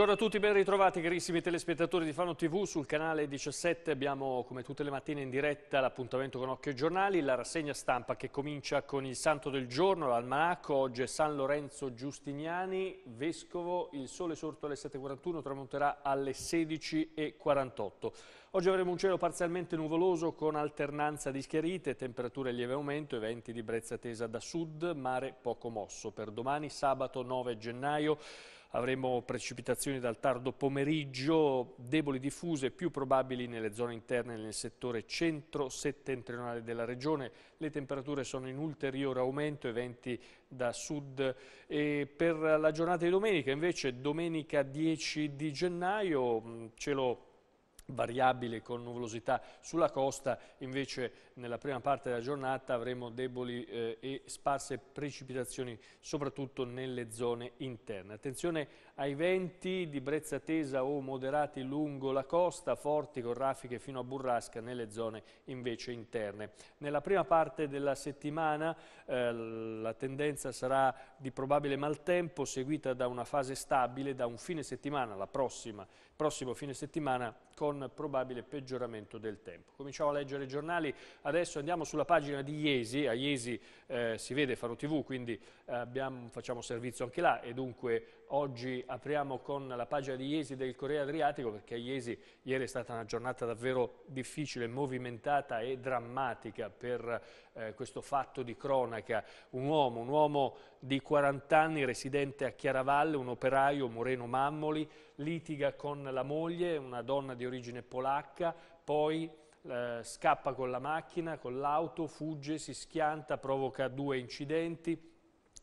Buongiorno a tutti, ben ritrovati carissimi telespettatori di Fano TV sul canale 17 abbiamo come tutte le mattine in diretta l'appuntamento con Occhio e Giornali, la rassegna stampa che comincia con il santo del giorno, l'almanacco, oggi è San Lorenzo Giustiniani, vescovo, il sole sorto alle 7.41 tramonterà alle 16.48. Oggi avremo un cielo parzialmente nuvoloso con alternanza di schiarite, temperature a lieve aumento e venti di brezza tesa da sud, mare poco mosso. Per domani sabato 9 gennaio avremo precipitazioni dal tardo pomeriggio, deboli diffuse più probabili nelle zone interne nel settore centro-settentrionale della regione. Le temperature sono in ulteriore aumento, eventi da sud. E per la giornata di domenica, invece domenica 10 di gennaio, ce lo variabile con nuvolosità sulla costa, invece nella prima parte della giornata avremo deboli eh, e sparse precipitazioni soprattutto nelle zone interne. Attenzione ai venti di brezza tesa o moderati lungo la costa, forti con raffiche fino a burrasca nelle zone invece interne. Nella prima parte della settimana eh, la tendenza sarà di probabile maltempo seguita da una fase stabile, da un fine settimana, la prossima, prossimo fine settimana con probabile peggioramento del tempo. Cominciamo a leggere i giornali, adesso andiamo sulla pagina di Iesi, a Iesi eh, si vede Faro TV, quindi eh, abbiamo, facciamo servizio anche là e dunque Oggi apriamo con la pagina di Iesi del Corriere Adriatico perché Iesi ieri è stata una giornata davvero difficile, movimentata e drammatica per eh, questo fatto di cronaca. Un uomo, un uomo di 40 anni residente a Chiaravalle, un operaio, Moreno Mammoli, litiga con la moglie, una donna di origine polacca, poi eh, scappa con la macchina, con l'auto, fugge, si schianta, provoca due incidenti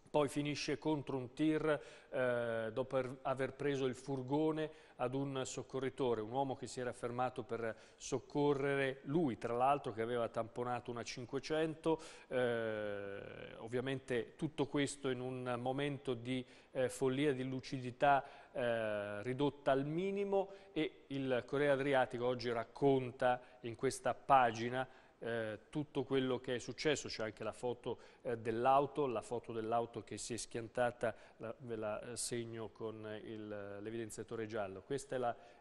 poi finisce contro un tir eh, dopo aver preso il furgone ad un soccorritore, un uomo che si era fermato per soccorrere lui, tra l'altro che aveva tamponato una 500, eh, ovviamente tutto questo in un momento di eh, follia, di lucidità eh, ridotta al minimo e il Corea Adriatico oggi racconta in questa pagina eh, tutto quello che è successo, c'è anche la foto eh, dell'auto, la foto dell'auto che si è schiantata, la, ve la eh, segno con l'evidenziatore giallo. Questa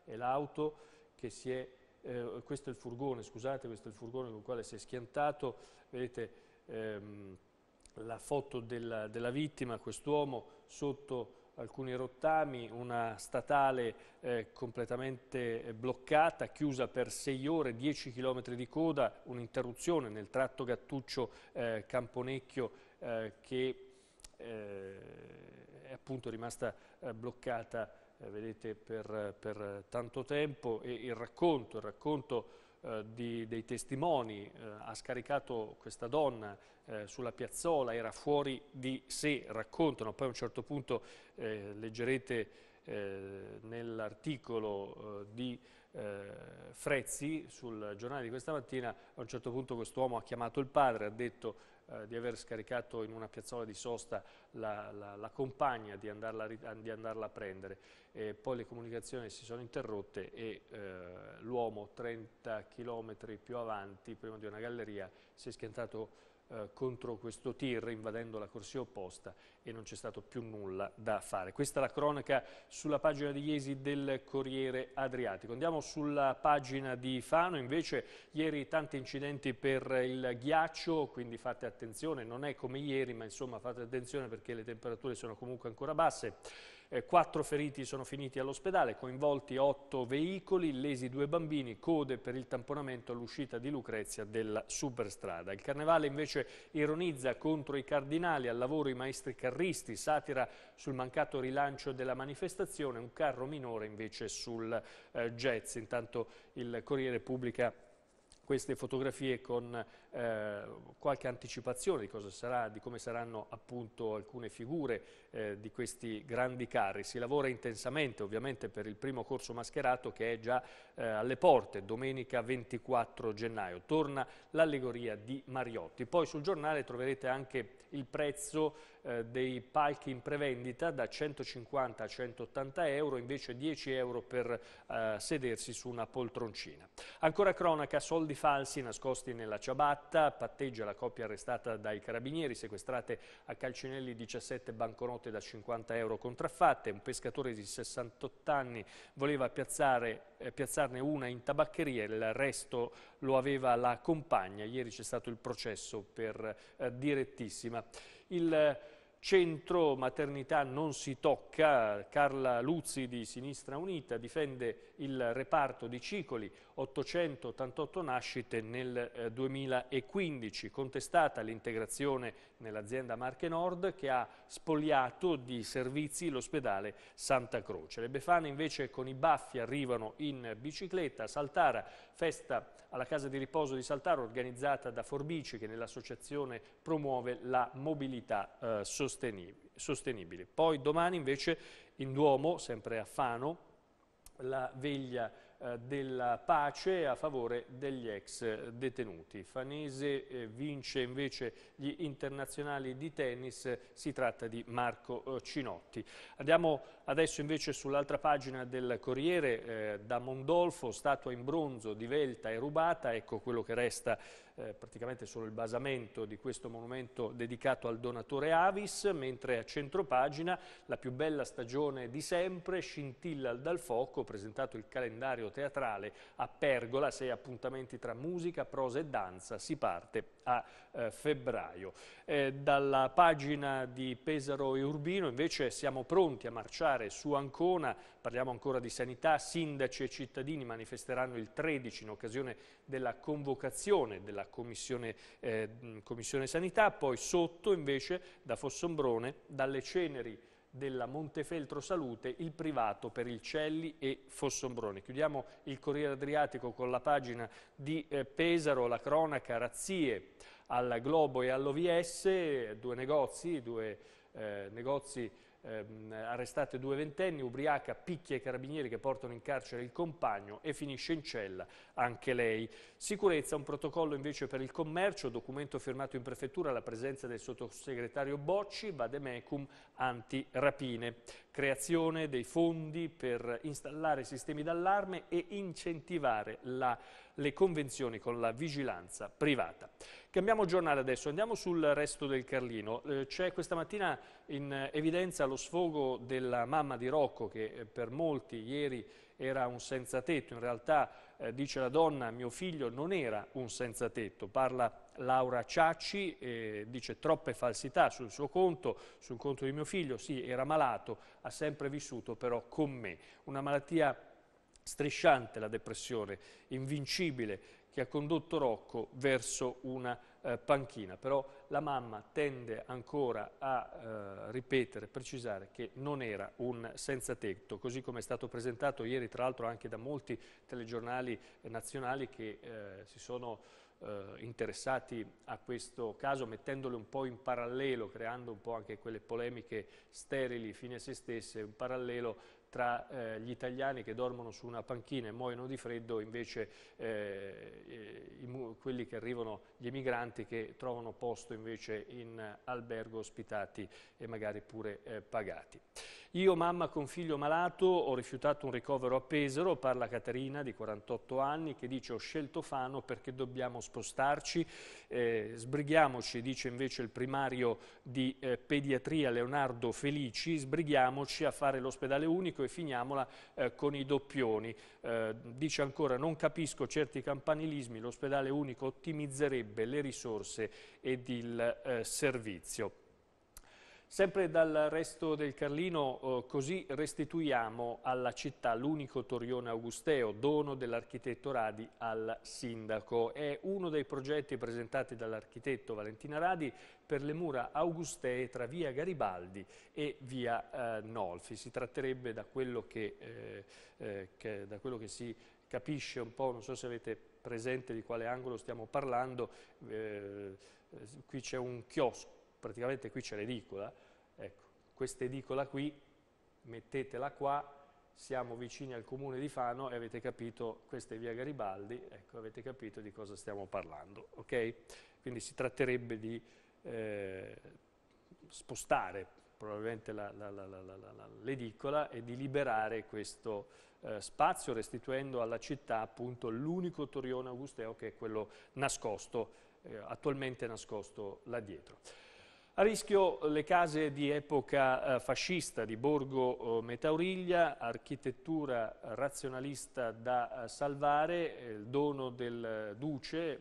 è l'auto la, che si è, eh, questo è il furgone, scusate, questo è il furgone con il quale si è schiantato, vedete ehm, la foto della, della vittima, quest'uomo sotto alcuni rottami, una statale eh, completamente eh, bloccata, chiusa per 6 ore, 10 km di coda, un'interruzione nel tratto Gattuccio-Camponecchio eh, eh, che eh, è appunto rimasta bloccata vedete, per, per, tanto tempo e il racconto, il racconto eh, di, dei testimoni, eh, ha scaricato questa donna eh, sulla piazzola, era fuori di sé, raccontano, poi a un certo punto leggerete nell'articolo di Frezzi sul giornale di questa mattina, a un certo punto quest'uomo ha chiamato il padre, ha detto eh, di aver scaricato in una piazzola di sosta la, la, la compagna, di andarla, di andarla, a prendere. E poi le comunicazioni si sono interrotte e eh, l'uomo 30 km più avanti, prima di una galleria, si è schiantato eh, contro questo tir invadendo la corsia opposta e non c'è stato più nulla da fare. Questa è la cronaca sulla pagina di Iesi del Corriere Adriatico. Andiamo sulla pagina di Fano, invece ieri tanti incidenti per il ghiaccio, quindi fate attenzione, non è come ieri ma insomma fate attenzione perché le temperature sono comunque ancora basse. Eh, quattro feriti sono finiti all'ospedale, coinvolti otto veicoli, lesi due bambini, code per il tamponamento all'uscita di Lucrezia della superstrada. Il carnevale invece ironizza contro i cardinali, al lavoro i maestri carristi, satira sul mancato rilancio della manifestazione, un carro minore invece sul eh, jazz. Intanto il Corriere pubblica queste fotografie con eh, qualche anticipazione di, cosa sarà, di come saranno appunto alcune figure eh, di questi grandi carri. Si lavora intensamente ovviamente per il primo corso mascherato che è già eh, alle porte, domenica 24 gennaio. Torna l'allegoria di Mariotti. Poi sul giornale troverete anche il prezzo eh, dei palchi in prevendita da 150 a 180 euro, invece 10 euro per eh, sedersi su una poltroncina. Ancora cronaca, soldi falsi nascosti nella ciabatta fatta, patteggia la coppia arrestata dai carabinieri, sequestrate a Calcinelli 17 banconote da 50 euro contraffatte, un pescatore di 68 anni voleva piazzare, eh, piazzarne una in tabaccheria, il resto lo aveva la compagna, ieri c'è stato il processo per eh, direttissima. Il, eh, centro maternità non si tocca, Carla Luzzi di Sinistra Unita difende il reparto di Cicoli, 888 nascite nel 2015, eh, contestata l'integrazione nell'azienda Marche Nord che ha spogliato di servizi l'ospedale Santa Croce. Le Befane invece con i baffi arrivano in bicicletta a Saltara, festa alla casa di riposo di Saltara organizzata da Forbici che nell'associazione promuove la mobilità eh, sostenibile. Poi domani invece in Duomo, sempre a Fano, la veglia eh, della pace a favore degli ex detenuti. Fanese eh, vince invece gli internazionali di tennis, si tratta di Marco eh, Cinotti. Andiamo adesso invece sull'altra pagina del Corriere, da Mondolfo, statua in bronzo di Velta e rubata, ecco quello che resta eh, praticamente solo il basamento di questo monumento dedicato al donatore Avis, mentre a centro pagina la più bella stagione di sempre, Scintilla dal fuoco, presentato il calendario teatrale a Pergola, sei appuntamenti tra musica, prosa e danza, si parte a eh, febbraio. Eh, dalla pagina di Pesaro e Urbino invece siamo pronti a marciare su Ancona, parliamo ancora di sanità, sindaci e cittadini manifesteranno il 13 in occasione della convocazione della Commissione, eh, Commissione Sanità, poi sotto invece da Fossombrone, dalle ceneri della Montefeltro Salute, il privato per il Celli e Fossombrone. Chiudiamo il Corriere Adriatico con la pagina di eh, Pesaro, la cronaca, razzie al Globo e all'OVS, due negozi, due eh, negozi ehm, arrestate due ventenni, ubriaca, picchia i carabinieri che portano in carcere il compagno e finisce in cella anche lei. Sicurezza, un protocollo invece per il commercio, documento firmato in prefettura alla presenza del sottosegretario Bocci, Vademecum anti-rapine, Creazione dei fondi per installare sistemi d'allarme e incentivare la le convenzioni con la vigilanza privata. Cambiamo giornale adesso, andiamo sul resto del Carlino. Eh, c'è questa mattina in evidenza lo sfogo della mamma di Rocco che eh, per molti ieri era un senza tetto, in realtà eh, dice la donna mio figlio non era un senza tetto, parla Laura Ciacci, eh, dice troppe falsità sul suo conto, sul conto di mio figlio, sì era malato, ha sempre vissuto però con me, una malattia strisciante la depressione, invincibile, che ha condotto Rocco verso una eh, panchina. Però la mamma tende ancora a eh, ripetere, precisare che non era un senza tetto, così come è stato presentato ieri tra l'altro anche da molti telegiornali nazionali che eh, si sono eh, interessati a questo caso, mettendole un po' in parallelo, creando un po' anche quelle polemiche sterili fine a se stesse, un parallelo tra eh, gli italiani che dormono su una panchina e muoiono di freddo, invece eh, i, quelli che arrivano, gli emigranti che trovano posto invece in albergo ospitati e magari pure eh, pagati. Io mamma con figlio malato ho rifiutato un ricovero a Pesaro, parla Caterina di 48 anni che dice ho scelto Fano perché dobbiamo spostarci, eh, sbrighiamoci, dice invece il primario di eh, pediatria Leonardo Felici, sbrighiamoci a fare l'ospedale unico Domenico e finiamola eh, con i doppioni. Eh, dice ancora non capisco certi campanilismi, l'ospedale unico ottimizzerebbe le risorse ed il eh, servizio. Sempre dal resto del Carlino, eh, così restituiamo alla città l'unico torrione augusteo, dono dell'architetto Radi al sindaco. È uno dei progetti presentati dall'architetto Valentina Radi per le mura augustee tra via Garibaldi e via eh, Nolfi. Si tratterebbe da quello che, eh, eh che, da quello che si capisce un po', non so se avete presente di quale angolo stiamo parlando, eh, qui c'è un chiosco praticamente qui c'è l'edicola, ecco, questa edicola qui, mettetela qua, siamo vicini al comune di Fano e avete capito, questa è via Garibaldi, ecco, avete capito di cosa stiamo parlando, ok? Quindi si tratterebbe di eh, spostare probabilmente l'edicola e di liberare questo eh, spazio restituendo alla città appunto l'unico torrione augusteo che è quello nascosto, eh, attualmente nascosto là dietro. A rischio le case di epoca eh, fascista di Borgo eh, Metauriglia, architettura razionalista da eh, salvare, il dono del Duce,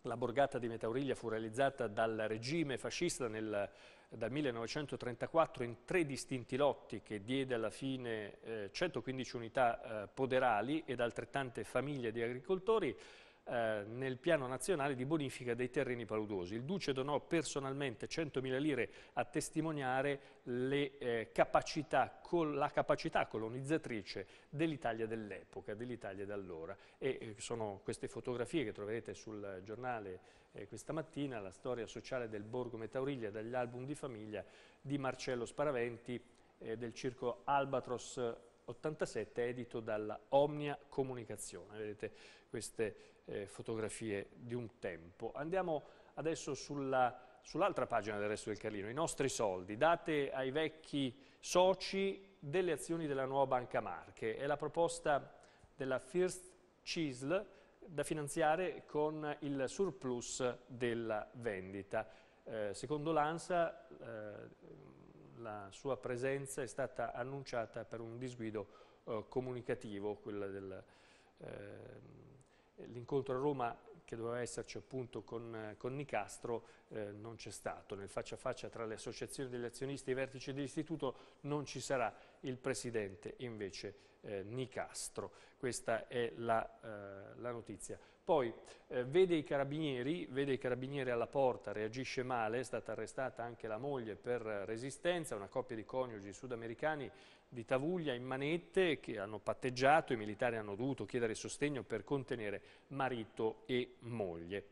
la borgata di Metauriglia fu realizzata dal regime fascista nel, dal 1934 in tre distinti lotti che diede alla fine 115 unità poderali ed altrettante famiglie di agricoltori, eh, nel piano nazionale di bonifica dei terreni paludosi. Il Duce donò personalmente 100.000 lire a testimoniare le, eh, capacità, la capacità colonizzatrice dell'Italia dell'epoca, dell'Italia d'allora. E eh, sono queste fotografie che troverete sul giornale eh, questa mattina, la storia sociale del Borgo Metauriglia dagli album di famiglia di Marcello Sparaventi del circo Albatros 87 edito dalla Omnia Comunicazione. Vedete queste eh, fotografie di un tempo. Andiamo adesso sull'altra sull pagina del resto del Carlino, i nostri soldi, date ai vecchi soci delle azioni della nuova Banca Marche. È la proposta della First CISL da finanziare con il surplus della vendita. Eh, secondo l'ANSA... Eh, la sua presenza è stata annunciata per un disguido eh, comunicativo, quella del... Eh, a Roma che doveva esserci appunto con, con Nicastro eh, non c'è stato, nel faccia a faccia tra le associazioni degli azionisti e i vertici dell'istituto non ci sarà il presidente invece eh, Nicastro, questa è la, eh, la notizia. Poi eh, vede, i vede, i carabinieri, alla porta, reagisce male, è stata arrestata anche la moglie per resistenza, una coppia di coniugi sudamericani di Tavuglia in manette che hanno patteggiato, i militari hanno dovuto chiedere sostegno per contenere marito e moglie.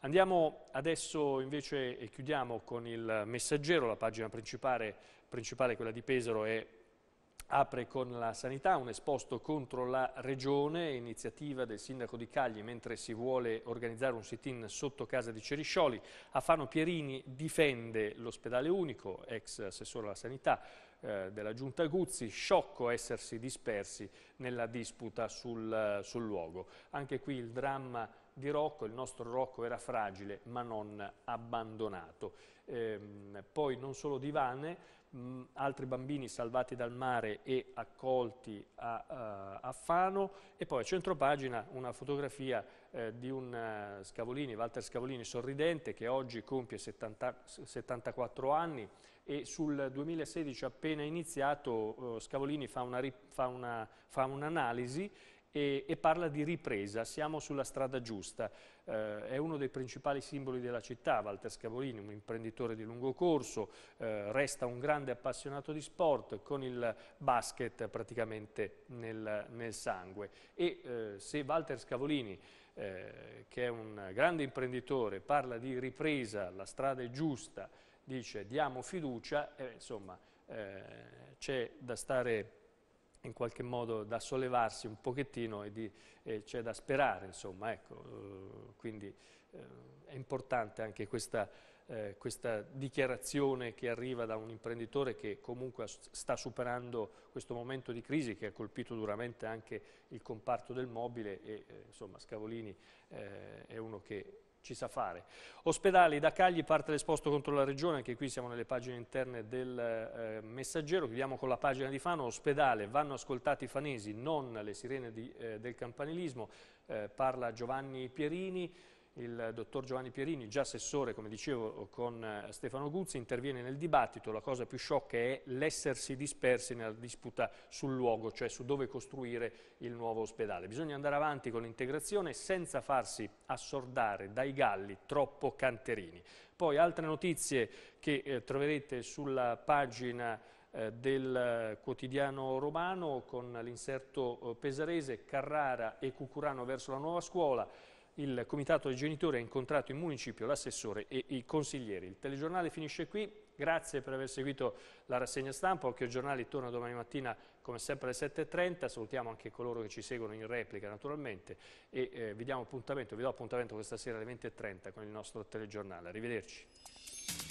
Andiamo adesso invece e chiudiamo con il messaggero, la pagina principale, principale quella di Pesaro è Apre con la sanità un esposto contro la regione, iniziativa del sindaco di Cagli, mentre si vuole organizzare un sit-in sotto casa di Ceriscioli. Afano Pierini difende l'ospedale unico, ex assessore alla sanità eh, della Giunta Guzzi, sciocco essersi dispersi nella disputa sul, eh, sul luogo. Anche qui il dramma di Rocco, il nostro Rocco era fragile ma non abbandonato. Ehm, poi non solo divane, mh, mm, altri bambini salvati dal mare e accolti a, uh, a Fano e poi a centro pagina una fotografia eh, di un uh, Scavolini, Walter Scavolini sorridente che oggi compie 70, 74 anni e sul 2016 appena iniziato eh, Scavolini fa un'analisi un e, e parla di ripresa, siamo sulla strada giusta eh, è uno dei principali simboli della città, Walter Scavolini, un imprenditore di lungo corso, eh, resta un grande appassionato di sport, con il basket praticamente nel, nel sangue. E eh, se Walter Scavolini eh, che è un grande imprenditore, parla di ripresa, la strada è giusta, dice diamo fiducia, eh, insomma eh, c'è da stare in qualche modo da sollevarsi un pochettino e, e c'è da sperare, insomma, ecco, eh, quindi eh, è importante anche questa, eh, questa, dichiarazione che arriva da un imprenditore che comunque sta superando questo momento di crisi che ha colpito duramente anche il comparto del mobile e insomma Scavolini è uno che ci sa fare. Ospedali, da Cagli parte l'esposto contro la Regione, anche qui siamo nelle pagine interne del eh, Messaggero, chiudiamo con la pagina di Fano, ospedale, vanno ascoltati i fanesi, non le sirene di, eh, del campanilismo, eh, parla Giovanni Pierini, il dottor Giovanni Pierini, già assessore, come dicevo, con eh, Stefano Guzzi, interviene nel dibattito, la cosa più sciocca è l'essersi dispersi nella disputa sul luogo, cioè su dove costruire il nuovo ospedale. Bisogna andare avanti con l'integrazione senza farsi assordare dai galli troppo canterini. Poi altre notizie che eh, troverete sulla pagina eh, del eh, quotidiano romano con l'inserto pesarese Carrara e Cucurano verso la nuova scuola il comitato dei genitori ha incontrato in municipio l'assessore e i consiglieri. Il telegiornale finisce qui, grazie per aver seguito la rassegna stampa, Occhio Giornali torna domani mattina come sempre alle 7.30, salutiamo anche coloro che ci seguono in replica naturalmente e eh, vi diamo appuntamento, vi do appuntamento questa sera alle 20.30 con il nostro telegiornale, arrivederci.